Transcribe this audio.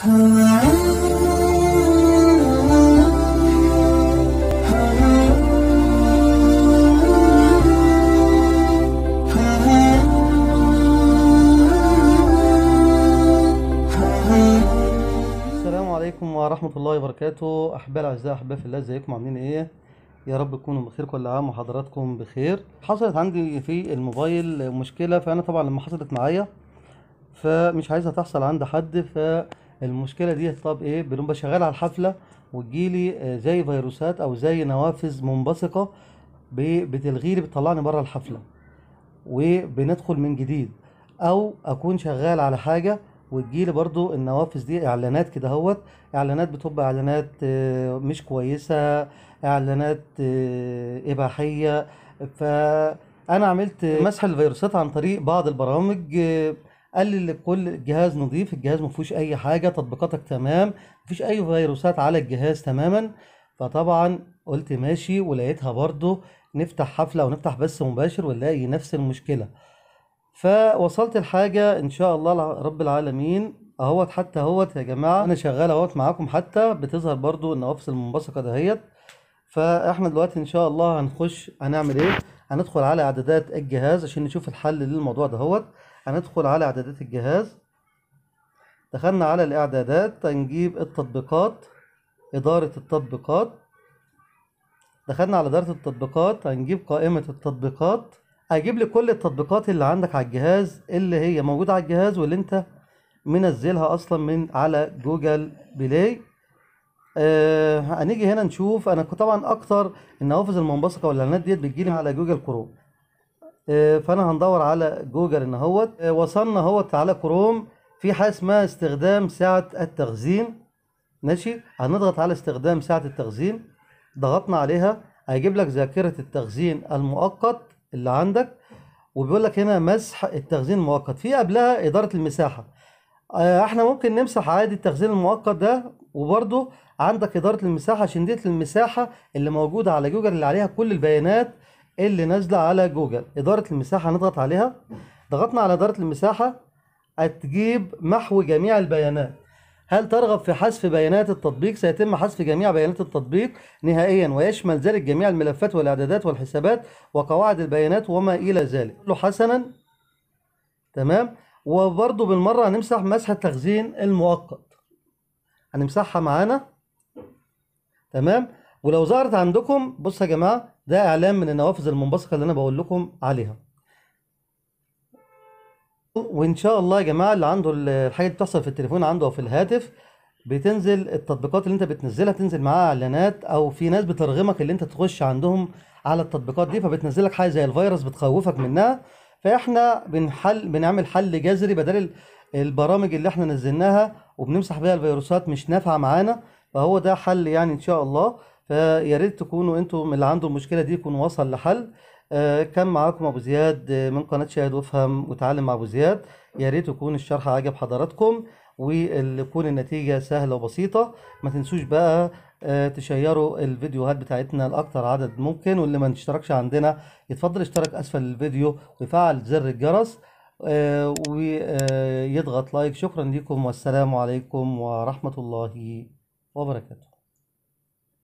السلام عليكم ورحمة الله وبركاته أحباء الأعزاء أحباء في الله ازيكم عاملين إيه؟ يا رب تكونوا بخير كل عام وحضراتكم بخير حصلت عندي في الموبايل مشكلة فأنا طبعا لما حصلت معايا فمش عايزها تحصل عند حد ف المشكله دي طب ايه بنبقى شغال على الحفله وتجيلي آه، زي فيروسات او زي نوافذ منبثقه بتلغيلي بتطلعني بره الحفله وبندخل من جديد او اكون شغال على حاجه وتجيلي برضو النوافذ دي اعلانات كده هوت اعلانات بتبقى اعلانات آه، مش كويسه اعلانات آه، اباحيه فانا عملت مسح الفيروسات عن طريق بعض البرامج قال لي اللي بكل الجهاز نظيف الجهاز ما فيهوش اي حاجه تطبيقاتك تمام مفيش اي فيروسات على الجهاز تماما فطبعا قلت ماشي ولقيتها برضو نفتح حفله ونفتح بث مباشر ونلاقي نفس المشكله فوصلت الحاجه ان شاء الله رب العالمين اهوت حتى اهوت يا جماعه انا شغال اهوت معاكم حتى بتظهر برضو النوافذ المنبثقه دهيت فاحنا دلوقتي ان شاء الله هنخش هنعمل ايه هندخل على اعدادات الجهاز عشان نشوف الحل للموضوع دهوت هندخل على اعدادات الجهاز دخلنا على الاعدادات هنجيب التطبيقات اداره التطبيقات دخلنا على اداره التطبيقات هنجيب قائمه التطبيقات هيجيب لي كل التطبيقات اللي عندك على الجهاز اللي هي موجوده على الجهاز واللي انت منزلها اصلا من على جوجل بلاي آه هنيجي هنا نشوف انا طبعا اكتر النوافذ المنبثقه والاعلانات ديت بتجيلي على جوجل كروم آه فانا هندور على جوجل ان اهوت آه وصلنا اهوت على كروم في حاجه اسمها استخدام ساعه التخزين ماشي هنضغط على استخدام ساعه التخزين ضغطنا عليها هيجيب لك ذاكره التخزين المؤقت اللي عندك وبيقول لك هنا مسح التخزين المؤقت في قبلها اداره المساحه آه، احنا ممكن نمسح عادي التخزين المؤقت ده وبرده عندك إدارة المساحة عشان المساحة اللي موجودة على جوجل اللي عليها كل البيانات اللي نازلة على جوجل إدارة المساحة نضغط عليها ضغطنا على إدارة المساحة هتجيب محو جميع البيانات هل ترغب في حذف بيانات التطبيق؟ سيتم حذف جميع بيانات التطبيق نهائيا ويشمل ذلك جميع الملفات والإعدادات والحسابات وقواعد البيانات وما إلى ذلك. له حسنا تمام وبرضو بالمرة هنمسح مسح التخزين المؤقت هنمسحها معانا تمام ولو ظهرت عندكم بص يا جماعة ده إعلان من النوافذ المنبثقة اللي أنا بقول لكم عليها وإن شاء الله يا جماعة اللي عنده الحاجة اللي بتحصل في التليفون عنده أو في الهاتف بتنزل التطبيقات اللي انت بتنزلها بتنزل معاها اعلانات او في ناس بترغمك اللي انت تخش عندهم على التطبيقات دي فبتنزل لك حاجه زي الفيروس بتخوفك منها فاحنا بنحل بنعمل حل جذري بدل البرامج اللي احنا نزلناها وبنمسح بيها الفيروسات مش نافعه معانا فهو ده حل يعني ان شاء الله فيا ريت تكونوا انتم اللي عنده المشكله دي يكون وصل لحل آه، كان معاكم ابو زياد من قناه شاهد وافهم وتعلم مع ابو زياد يا ريت يكون الشرح عجب حضراتكم وتكون النتيجه سهله وبسيطه ما تنسوش بقى آه، تشيروا الفيديوهات بتاعتنا لاكتر عدد ممكن واللي ما اشتركش عندنا يتفضل اشترك اسفل الفيديو ويفعل زر الجرس آه، ويضغط لايك شكرا لكم والسلام عليكم ورحمة الله وبركاته